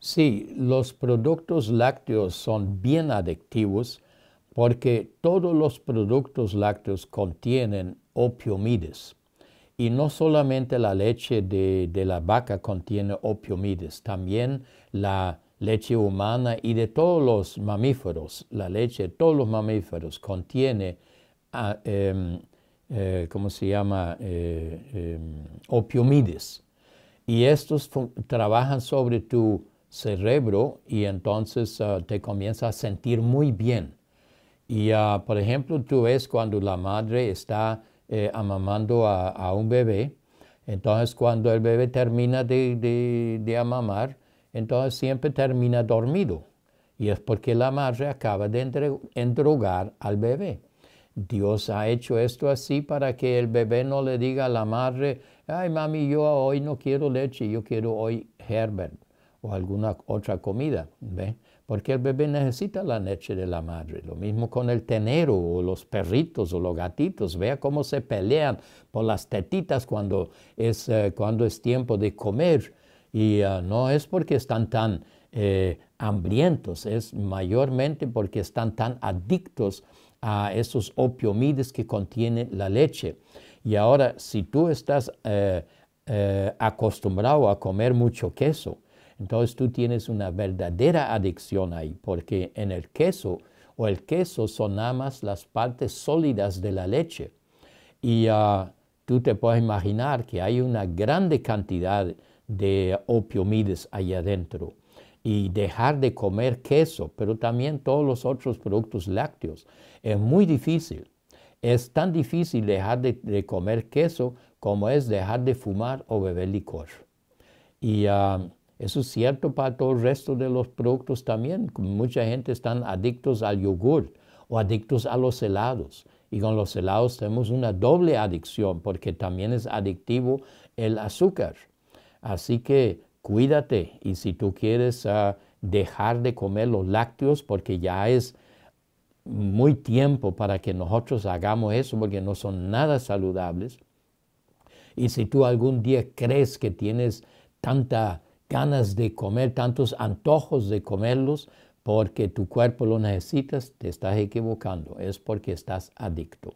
Sí, los productos lácteos son bien adictivos porque todos los productos lácteos contienen opiomides Y no solamente la leche de, la vaca contiene opiomides, también la leche humana y de todos los mamíferos, la leche de todos los mamíferos contiene, ah, em, eh, ¿cómo se llama?, eh, em, opiomides Y estos trabajan sobre tu cerebro y entonces ah, te comienza a sentir muy bien. Y ah, por ejemplo, tú ves cuando la madre está eh, amamando a, un bebé, entonces cuando el bebé termina de, de, de amamar, entonces siempre termina dormido. Y es porque la madre acaba de endrogar al bebé. Dios ha hecho esto así para que el bebé no le diga a la madre, ay mami, yo hoy no quiero leche, yo quiero hoy Herbert o alguna otra comida, ¿ve? Porque el bebé necesita la leche de la madre. Lo mismo con el tenero o los perritos o los gatitos. Vea cómo se pelean por las tetitas cuando es, eh, tiempo de comer. Y ah, no es porque están tan eh, hambrientos, es mayormente porque están tan adictos a esos opiomides que contiene la leche. Y ahora, si tú estás eh, acostumbrado a comer mucho queso, entonces tú tienes una verdadera adicción ahí, porque en el queso o el queso son nada más las partes sólidas de la leche. Y ah, tú te puedes imaginar que hay una grande cantidad de opiomides ahí adentro. Y dejar de comer queso, pero también todos los otros productos lácteos, es muy difícil. Es tan difícil dejar de, comer queso como es dejar de fumar o beber licor. Y ah, eso es cierto para todo el resto de los productos también. Mucha gente está adictos al yogur o adictos a los helados. Y con los helados tenemos una doble adicción porque también es adictivo el azúcar. Así que cuídate y si tú quieres ah, dejar de comer los lácteos porque ya es muy tiempo para que nosotros hagamos eso porque no son nada saludables. Y si tú algún día crees que tienes tanta ganas de comer, tantos antojos de comerlos porque tu cuerpo lo necesitas, te estás equivocando, es porque estás adicto.